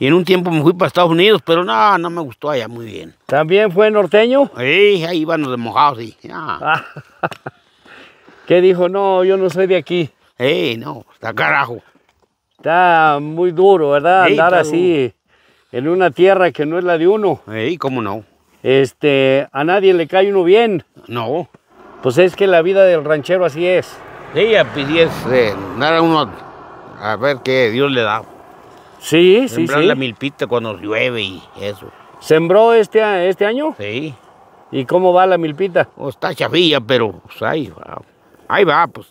Y en un tiempo me fui para Estados Unidos, pero no, no me gustó allá muy bien. ¿También fue norteño? Sí, ahí iban los de mojados, sí. Ah. ¿Qué dijo? No, yo no soy de aquí. Eh, no, está carajo. Está muy duro, ¿verdad? Andar así en una tierra que no es la de uno. Sí, cómo no. Este, a nadie le cae uno bien. No. Pues es que la vida del ranchero así es. Sí, pidió pues, nada eh, uno a ver qué Dios le da. Sí, sí, Sembrar la milpita cuando llueve y eso. ¿Sembró este, este año? Sí. ¿Y cómo va la milpita? Oh, está chavilla, pero pues, ahí va. Ahí va, pues.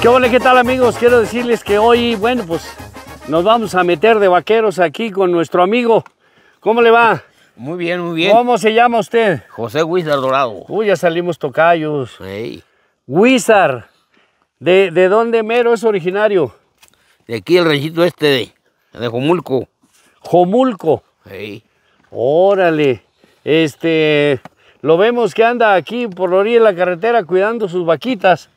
¿Qué hola, qué tal amigos? Quiero decirles que hoy, bueno, pues nos vamos a meter de vaqueros aquí con nuestro amigo. ¿Cómo le va? Muy bien, muy bien. ¿Cómo se llama usted? José Wizard Dorado. Uy, ya salimos tocayos. Sí. Wizard. ¿De, dónde mero es originario? De aquí el ranchito este de, de Jomulco. ¿Jomulco? Sí. Órale. Este, lo vemos que anda aquí por la orilla de la carretera cuidando sus vaquitas.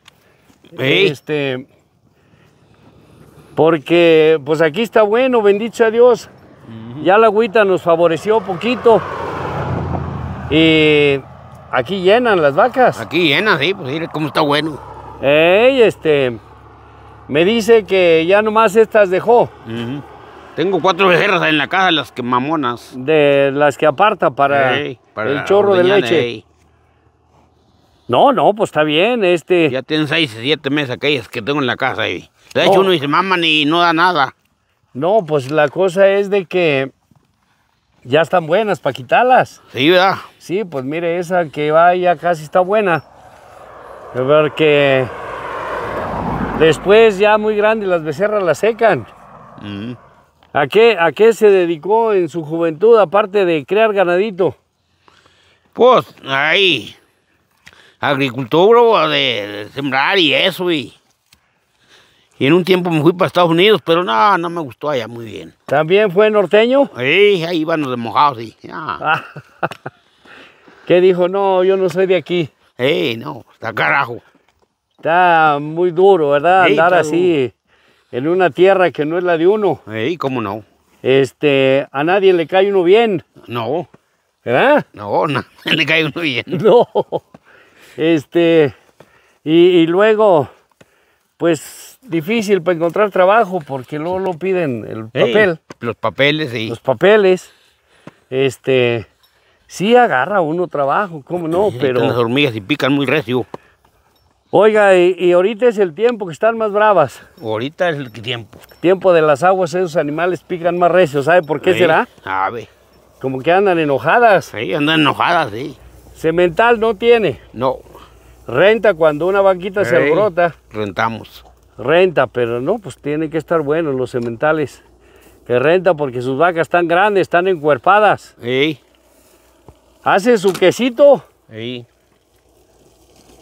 Sí. Este, porque pues aquí está bueno, bendito a Dios. Ya la agüita nos favoreció poquito. Y aquí llenan las vacas. Aquí llenan, sí, pues mire cómo está bueno. Ey, este, me dice que ya nomás estas dejó. Tengo cuatro becerras en la casa, las que mamonas. De las que aparta para, el chorro de leche. No, no, pues está bien, este... Ya tienen seis, siete meses aquellas que tengo en la casa. Y de hecho, uno dice, maman y no da nada. No, pues la cosa es de que ya están buenas para quitarlas. Sí, ¿verdad? Sí, pues mire, esa que va ya casi está buena. Porque después ya muy grande las becerras las secan. Mm. ¿A, qué, ¿A qué se dedicó en su juventud aparte de crear ganadito? Pues ahí, agricultura, de, sembrar y eso. Y, en un tiempo me fui para Estados Unidos, pero no, no me gustó allá muy bien. ¿También fue norteño? Sí, ahí iban los de mojados, sí. ¿Qué dijo? No, yo no soy de aquí. ¡Eh, no, está carajo. Está muy duro, ¿verdad? Andar así en una tierra que no es la de uno. ¡Eh, cómo no. Este, a nadie le cae uno bien. No. ¿Verdad? No, no, le cae uno bien. No. Este, y, luego, pues difícil para encontrar trabajo porque luego lo piden el papel. los papeles, sí. Los papeles. Este, Sí agarra uno trabajo, cómo no, pero... Las hormigas y pican muy recio. Oiga, y, ahorita es el tiempo que están más bravas. Ahorita es el tiempo. tiempo de las aguas, esos animales pican más recio, ¿sabe por qué será? ver. Como que andan enojadas. Sí, andan enojadas, sí. Cemental no tiene. No. Renta cuando una banquita se brota. Rentamos. Renta, pero no, pues tienen que estar buenos los cementales. Que renta porque sus vacas están grandes, están encuerpadas. Sí. ¿Hace su quesito? Sí.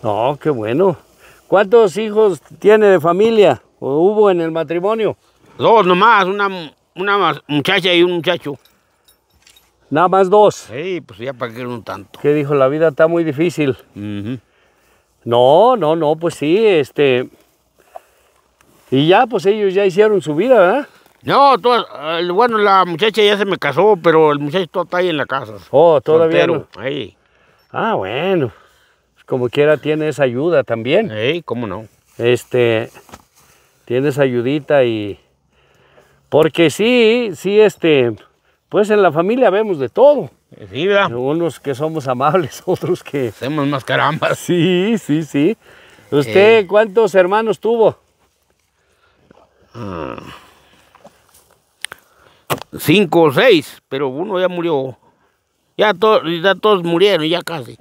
No, qué bueno. ¿Cuántos hijos tiene de familia o hubo en el matrimonio? Dos nomás, una, una muchacha y un muchacho. Nada más dos. Sí, pues ya para que un tanto. ¿Qué dijo? La vida está muy difícil. No, no, no, pues sí, este. Y ya, pues ellos ya hicieron su vida, ¿verdad? No, bueno, la muchacha ya se me casó, pero el muchacho está ahí en la casa. Oh, todavía no? Ahí. Ah, bueno. Pues como quiera tienes ayuda también. Sí, cómo no. Este, tienes ayudita y... Porque sí, sí, este, pues en la familia vemos de todo. Sí, ¿verdad? Unos que somos amables, otros que... Hacemos más carambas. Sí, sí, sí. ¿Usted eh. cuántos hermanos tuvo? Ah cinco o seis, pero uno ya murió. Ya, todos ya todos murieron, ya casi.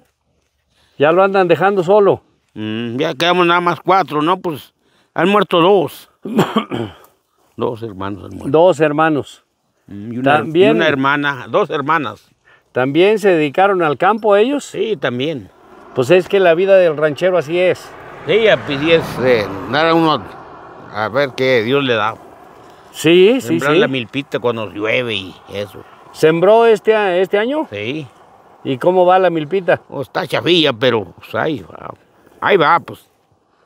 Ya lo andan dejando solo. Mm, ya quedamos nada más cuatro, ¿no? Pues han muerto dos. dos hermanos han muerto. Dos hermanos. Mm, y una, hermana, dos hermanas. ¿También se dedicaron al campo ellos? Sí, también. Pues es que la vida del ranchero así es. Sí, así pues, es. Eh, dar a uno a ver qué Dios le da. Sí, sí, Sembrar la milpita cuando llueve y eso. ¿Sembró este, este año? Sí. ¿Y cómo va la milpita? Oh, está chavilla, pero pues, ahí va. Ahí va, pues.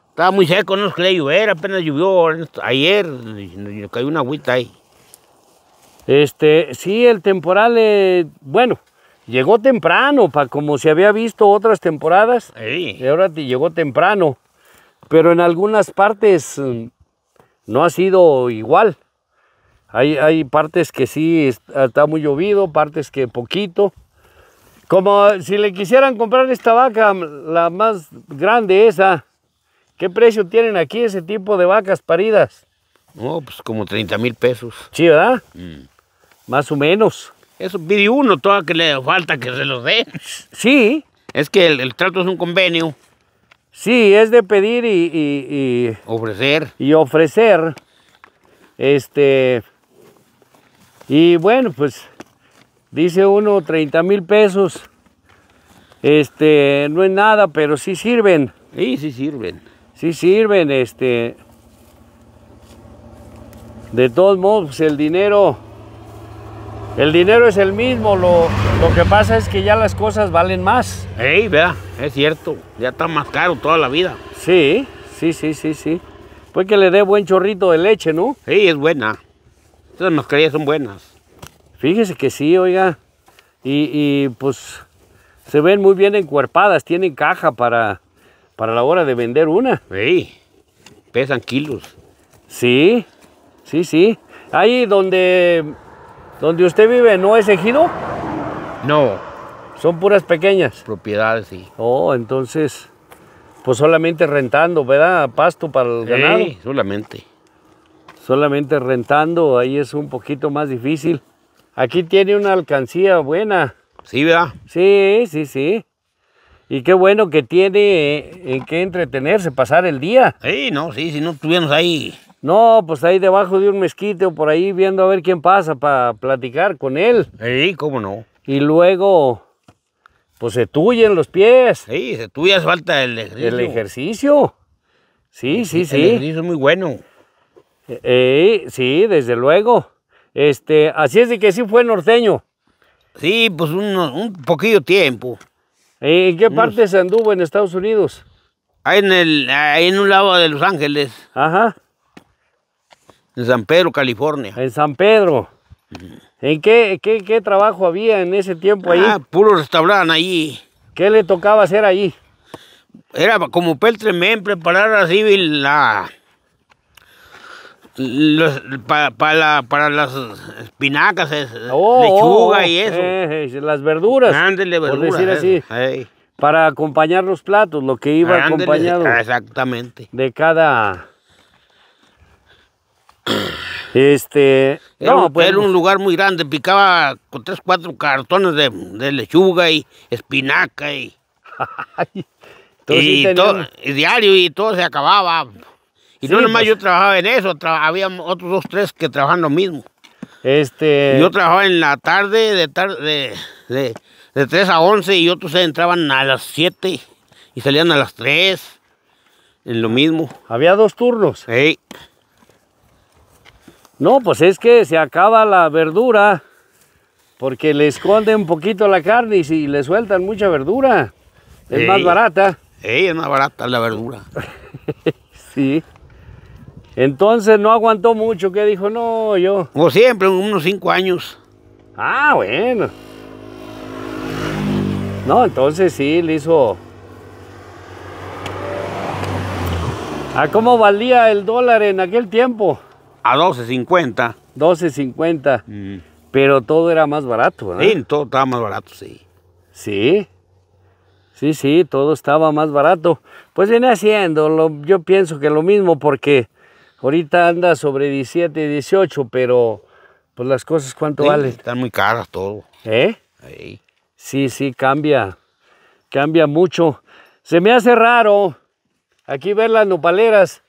Estaba muy seco, no es que le llover, apenas llovió ayer, cayó una agüita ahí. Este, sí, el temporal, eh, bueno, llegó temprano, pa, como se había visto otras temporadas. Sí. Y ahora te llegó temprano, pero en algunas partes mm, no ha sido igual. Hay, partes que sí está muy llovido, partes que poquito. Como si le quisieran comprar esta vaca, la más grande esa, ¿qué precio tienen aquí ese tipo de vacas paridas? No, pues como 30 mil pesos. Sí, ¿verdad? Mm. Más o menos. Eso pide uno, toda que le falta que se los dé. Sí. Es que el, trato es un convenio. Sí, es de pedir y, y ofrecer. Y ofrecer. Este. Y bueno, pues dice uno 30 mil pesos. Este, no es nada, pero sí sirven. Sí, sí sirven. Sí sirven, este. De todos modos, pues, el dinero. El dinero es el mismo, lo, que pasa es que ya las cosas valen más. Ey, vea, es cierto, ya está más caro toda la vida. Sí, sí, sí, sí, sí. Pues que le dé buen chorrito de leche, ¿no? Sí, es buena. Estas mascarillas son buenas. Fíjese que sí, oiga. Y, pues se ven muy bien encuerpadas, tienen caja para, para la hora de vender una. Sí, pesan kilos. Sí, sí, sí. Ahí donde, donde usted vive, ¿no es ejido? No. Son puras pequeñas. Propiedades, sí. Oh, entonces, pues solamente rentando, ¿verdad? Pasto para el ganado. Sí, solamente. Solamente rentando, ahí es un poquito más difícil. Aquí tiene una alcancía buena. Sí, ¿verdad? Sí, sí, sí. Y qué bueno que tiene eh, en qué entretenerse, pasar el día. Sí, no, sí, si no estuviéramos ahí. No, pues ahí debajo de un mezquite o por ahí viendo a ver quién pasa para platicar con él. Sí, cómo no. Y luego, pues se tuyen los pies. Sí, se tuya falta el ejercicio. El ejercicio. Sí, sí, sí. El ejercicio es muy bueno. Eh, sí, desde luego. Este, así es de que sí fue norteño. Sí, pues un, poquito poquillo tiempo. ¿En qué parte se anduvo en Estados Unidos? Ahí en, el, en un lado de Los Ángeles. Ajá. En San Pedro, California. En San Pedro. ¿En qué, qué, trabajo había en ese tiempo ahí? Ah, puro restaurante allí. ¿Qué le tocaba hacer allí? Era como peltremén, preparar así la, para las espinacas, oh, lechuga y oh, eso. Eh, eh, las verduras. Ándele, verduras. Eh, así. Para acompañar los platos, lo que iba acompañado. Ah, exactamente. De cada. Este. Pues, era, un lugar muy grande, picaba con tres, cuatro cartones de, lechuga y espinaca y. y, todo, y diario y todo se acababa. Y no nomás pues. yo trabajaba en eso, había otros dos, tres que trabajaban lo mismo. Este... Yo trabajaba en la tarde, de, tarde de, 3 a 11, y otros entraban a las 7 y salían a las 3, en lo mismo. Había dos turnos. Sí. No, pues es que se acaba la verdura porque le esconde un poquito la carne y si le sueltan mucha verdura, es más barata. Sí, es más barata la verdura. sí. Entonces no aguantó mucho, ¿Qué dijo, no, yo. Como siempre, unos cinco años. Ah, bueno. No, entonces sí, le hizo. ¿A cómo valía el dólar en aquel tiempo? A 12.50. 12.50. Mm. Pero todo era más barato, ¿verdad? Sí, todo estaba más barato, sí. Sí. Sí, sí, todo estaba más barato. Pues viene haciendo, yo pienso que lo mismo porque Ahorita anda sobre 17, 18, pero pues las cosas cuánto valen. Están muy caras todo. ¿Eh? Sí. Sí, cambia. Cambia mucho. Se me hace raro aquí ver las nopaleras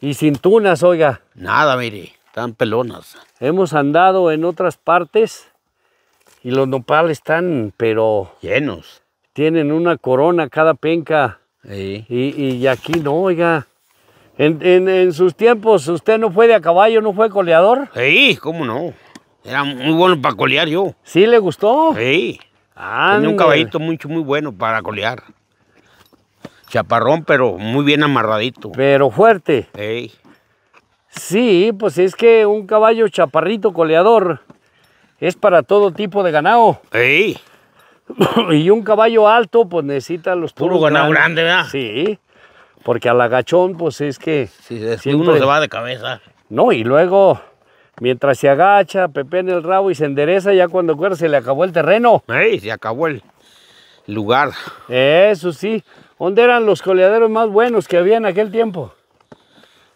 y sin tunas, oiga. Nada, mire, están pelonas. Hemos andado en otras partes y los nopales están, pero... Llenos. Tienen una corona cada penca. Y, y aquí no, oiga. En, sus tiempos, ¿usted no fue de a caballo, no fue coleador? Sí, cómo no. Era muy bueno para colear yo. ¿Sí le gustó? Sí. Tenía un caballito mucho, muy bueno para colear. Chaparrón, pero muy bien amarradito. Pero fuerte. Sí. Sí, pues es que un caballo chaparrito coleador es para todo tipo de ganado. Sí. y un caballo alto, pues necesita los Puro ganado grande, ¿verdad? Sí. Porque al agachón, pues es que. Sí, uno se va de cabeza. No, y luego, mientras se agacha, pepe en el rabo y se endereza, ya cuando cuerda se le acabó el terreno. Hey, se acabó el lugar. Eso sí. ¿Dónde eran los coleaderos más buenos que había en aquel tiempo?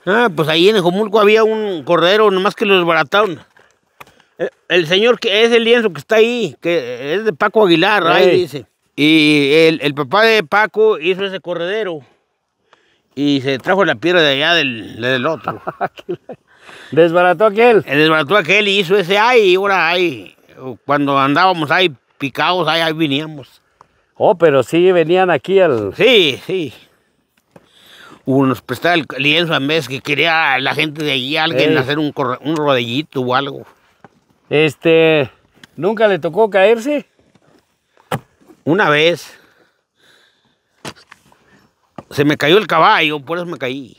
Ah, pues ahí en Ejomulco había un corredero, nomás que los barataron. Eh, el señor que es el lienzo que está ahí, que es de Paco Aguilar, ahí dice. Y el, el papá de Paco hizo ese corredero y se trajo la piedra de allá del, otro. ¿Desbarató aquel? Eh, desbarató aquel y hizo ese ahí, y ahora ahí, cuando andábamos ahí picados, ahí, veníamos. Oh, pero sí venían aquí al... Sí, sí. unos nos pues, prestaba el lienzo a mes que quería la gente de allí, alguien, hacer un, un rodillito o algo. Este, ¿nunca le tocó caerse? Una vez. Se me cayó el caballo, por eso me caí.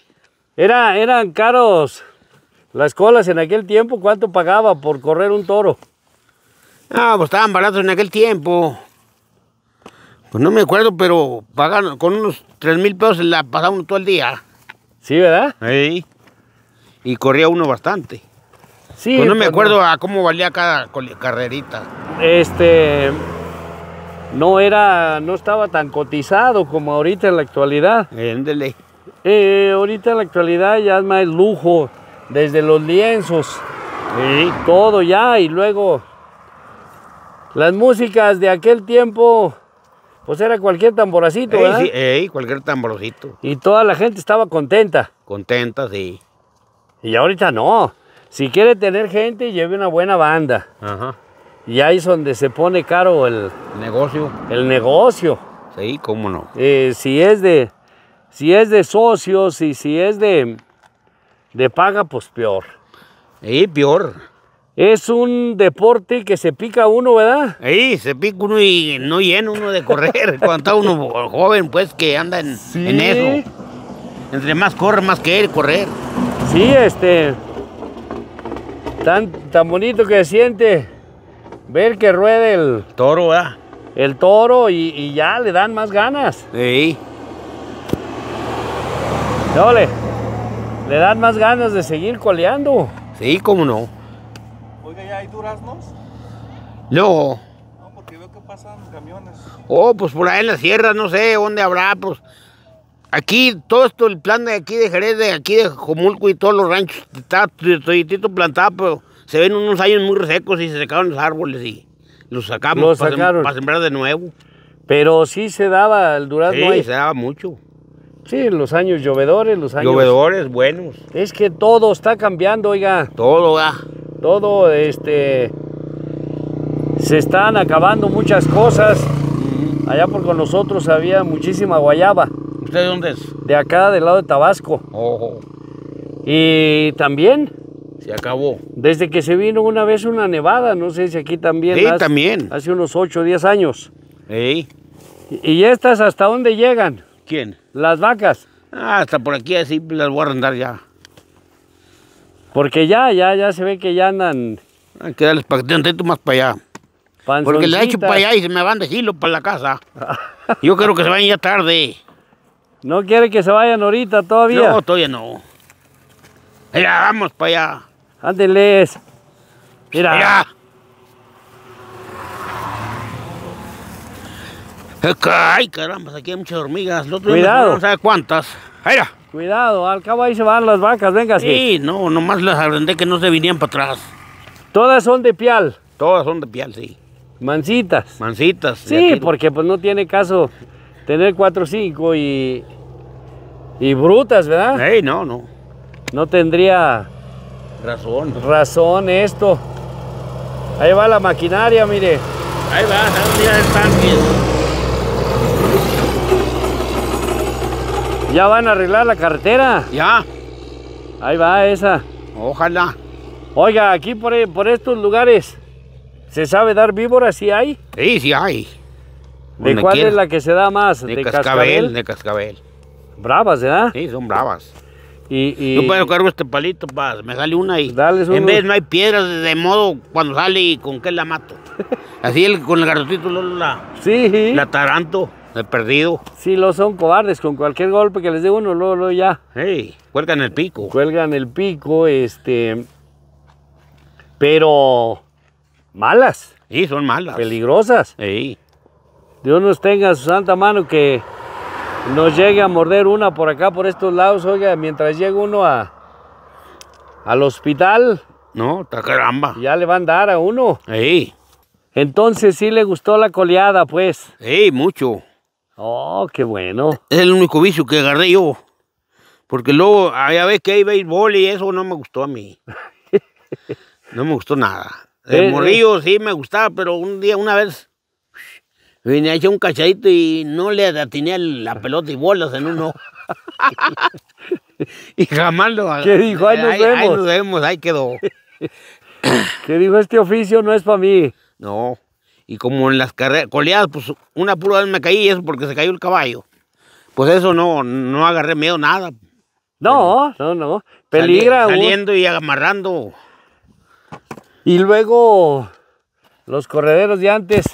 Era, eran caros las colas en aquel tiempo. ¿Cuánto pagaba por correr un toro? Ah, pues estaban baratos en aquel tiempo. Pues no me acuerdo, pero pagaron con unos 3 mil pesos la pasaba uno todo el día. ¿Sí, verdad? Sí. Y corría uno bastante. Sí. Pues no me pues acuerdo a cómo valía cada carrerita. Este, no era, no estaba tan cotizado como ahorita en la actualidad. Éndele. Eh, eh ahorita en la actualidad ya es más lujo, desde los lienzos, y todo ya, y luego las músicas de aquel tiempo, pues era cualquier tamboracito, ¿verdad? Sí, cualquier tamboracito. Y toda la gente estaba contenta. Contenta, sí. Y ahorita no. Si quiere tener gente, lleve una buena banda. Ajá. Y ahí es donde se pone caro el negocio. El negocio. Sí, cómo no. Eh, si, es de, si es de socios y si es de, de paga, pues peor. Sí, peor. Es un deporte que se pica uno, ¿verdad? Sí, se pica uno y no llena uno de correr. Cuando está uno joven, pues que anda en, eso. Entre más corre, más quiere correr. Sí, este. Tan, tan bonito que se siente ver que ruede el toro, ¿verdad? El toro y, ya le dan más ganas. Sí. Dole, le dan más ganas de seguir coleando. Sí, cómo no. Oiga, ¿ya hay duraznos? No. No, porque veo que pasan camiones. Oh, pues por ahí en la sierra, no sé dónde habrá, pues. Aquí, todo esto, el plan de aquí de Jerez, de aquí de Jomulco y todos los ranchos, está toditito plantado, pero se ven unos años muy resecos y se secaron los árboles y los sacamos para, sembrar de nuevo. Pero sí se daba el durazno sí, se daba mucho. Sí, los años llovedores, los años... Llovedores buenos. Es que todo está cambiando, oiga. Todo, va. Ah. Todo, este... Se están acabando muchas cosas. Allá por con nosotros había muchísima guayaba. ¿Usted de dónde es? De acá, del lado de Tabasco. Y también se acabó. Desde que se vino una vez una nevada, no sé si aquí también. Sí, también. Hace unos 8 o 10 años. Sí. ¿Y estas hasta dónde llegan? ¿Quién? Las vacas. Ah, hasta por aquí así las voy a arrendar ya. Porque ya, ya, ya se ve que ya andan. Hay que darles tú más para allá. Porque le he hecho para allá y se me van de hilo para la casa. Yo creo que se vayan ya tarde. ¿No quiere que se vayan ahorita todavía? No, todavía no. Ya, vamos para allá ándeles. Mira. Mira. Eh, Ay, caramba, aquí hay muchas hormigas. Cuidado. No sé cuántas. Mira. Cuidado, al cabo ahí se van las vacas, venga. Sí, Sí, no, nomás las arrendé que no se vinían para atrás. Todas son de pial. Todas son de pial, sí. Mancitas. Mancitas. Sí, porque pues no tiene caso tener cuatro o cinco y, y brutas, ¿verdad? Sí, no, no. No tendría Razón. Razón esto. Ahí va la maquinaria, mire. Ahí va, ya ¿Ya van a arreglar la carretera? Ya. Ahí va esa. Ojalá. Oiga, aquí por, estos lugares, ¿se sabe dar víboras si hay? Sí, sí hay. ¿De cuál es la que se da más? De, cascabel, De cascabel. Bravas, ¿verdad? Sí, son bravas. Yo puedo cargo este palito, pa, me sale una y en vez no hay piedras, de modo cuando sale y con qué la mato. Así con el garrotito la, sí. la taranto, el perdido. Sí, lo son cobardes, con cualquier golpe que les dé uno, luego, luego ya. Hey, cuelgan el pico. Cuelgan el pico, este... Pero malas. Sí, son malas. Peligrosas. Sí. Dios nos tenga su santa mano que no llegue a morder una por acá, por estos lados, oiga, mientras llega uno a, al hospital. No, está caramba. Ya le van a dar a uno. Sí. Entonces sí le gustó la coleada, pues. Sí, mucho. Oh, qué bueno. Es el único vicio que agarré yo. Porque luego, ya ves que hay béisbol y eso no me gustó a mí. no me gustó nada. El eh, eh. morrillo sí me gustaba, pero un día, una vez, Vine a echar un cachadito y no le atiné la pelota y bolas en uno. y jamás lo ¿Qué dijo? Ahí nos vemos. Ahí nos vemos, ahí quedó. que dijo? Este oficio no es para mí. No. Y como en las carreras, coleadas, pues una pura vez me caí y eso porque se cayó el caballo. Pues eso no, no agarré miedo, nada. No, no, no. Peligra. saliendo y amarrando. Y luego los correderos de antes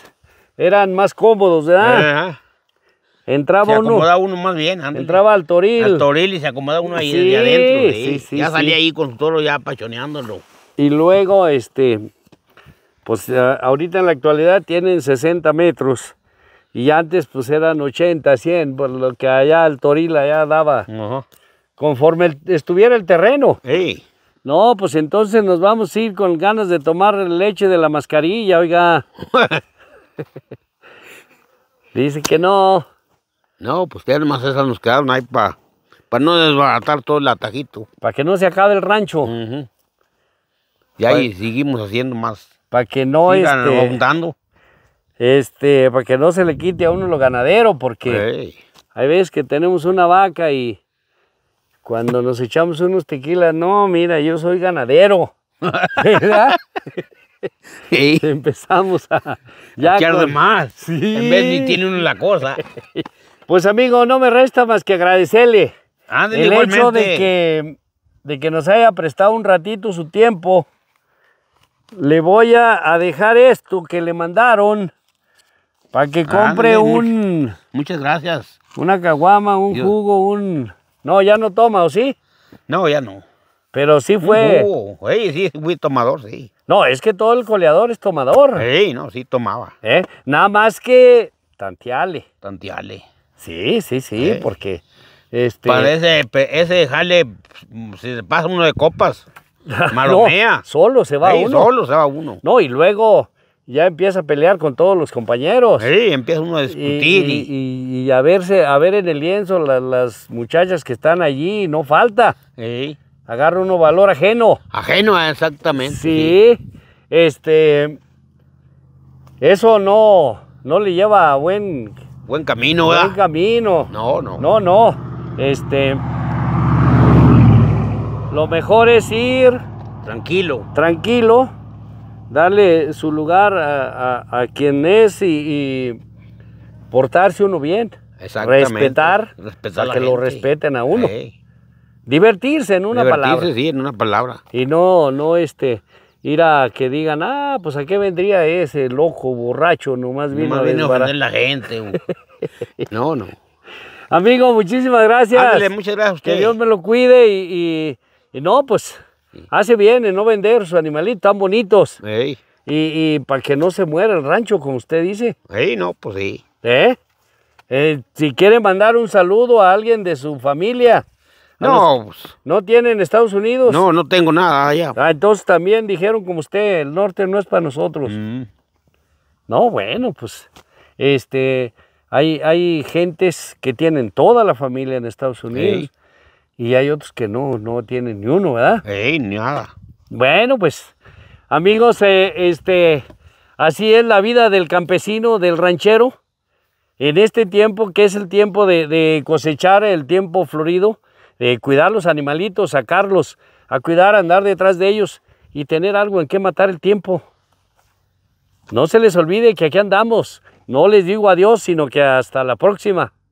eran más cómodos, ¿verdad? Ajá. Entraba se acomoda uno, más bien. Antes entraba al toril. Al toril y se acomoda uno ahí adentro. Sí, ya salía ahí con todo ya apachoneándolo. Y luego, este, pues ahorita en la actualidad tienen 60 metros. Y antes pues eran 80, 100, por lo que allá el toril allá daba. Ajá. Conforme estuviera el terreno. Ey. No, pues entonces nos vamos a ir con ganas de tomar leche de la mascarilla, oiga. Dice que no. No, pues ya más esas nos quedaron ahí para no desbaratar todo el atajito. Para que no se acabe el rancho. Y ahí pues- seguimos haciendo más. Para que no este, este para que no se le quite a uno lo ganadero, porque hay veces que tenemos una vaca y cuando nos echamos unos tequilas, no, mira, yo soy ganadero. ¿Verdad? Empezamos a... Ya más. En vez ni tiene una la cosa. Pues amigo, no me resta más que agradecerle el hecho de que, de que nos haya prestado un ratito su tiempo. Le voy a, dejar esto que le mandaron para que compre un... Muchas gracias. Una caguama, un jugo, un... No, ya no toma, ¿o sí? No, ya no. Pero sí fue. Uh, sí, muy tomador, sí. No, es que todo el coleador es tomador. Sí, no, sí tomaba. ¿Eh? Nada más que tantiale. Tantiale. Sí, sí, sí, porque. Este... ese jale, si pues, se pasa uno de copas, maromea. solo se va uno. Solo se va uno. No, y luego ya empieza a pelear con todos los compañeros. Sí, empieza uno a discutir. Y, a verse, a ver en el lienzo las muchachas que están allí, no falta. Sí agarra uno valor ajeno. Ajeno, exactamente. Sí, este, eso no, no le lleva a buen... Buen camino, ¿verdad? Buen camino. No, no. No, no, este, lo mejor es ir... Tranquilo. Tranquilo, darle su lugar a, a, quien es y, portarse uno bien. Exactamente. Respetar, Respetar que lo respeten a uno. Divertirse en una palabra. Divertirse, sí, en una palabra. Y no, no este, ir a que digan, ah, pues a qué vendría ese loco, borracho, nomás vino a la gente. no, no. Amigo, muchísimas gracias. muchas gracias Que Dios me lo cuide y, y, no, pues hace bien en no vender sus animalitos tan bonitos. Y, para que no se muera el rancho, como usted dice. Sí, no, pues sí. ¿Eh? eh, si quiere mandar un saludo a alguien de su familia. No, pues. no tienen Estados Unidos. No, no tengo nada allá. Ah, entonces también dijeron como usted, el norte no es para nosotros. Mm. No, bueno, pues este hay, hay gentes que tienen toda la familia en Estados Unidos y hay otros que no, no tienen ni uno, ¿verdad? nada. Bueno, pues amigos, eh, este así es la vida del campesino, del ranchero. En este tiempo, que es el tiempo de cosechar, el tiempo florido, de cuidar los animalitos, sacarlos, a cuidar, andar detrás de ellos y tener algo en qué matar el tiempo. No se les olvide que aquí andamos. No les digo adiós, sino que hasta la próxima.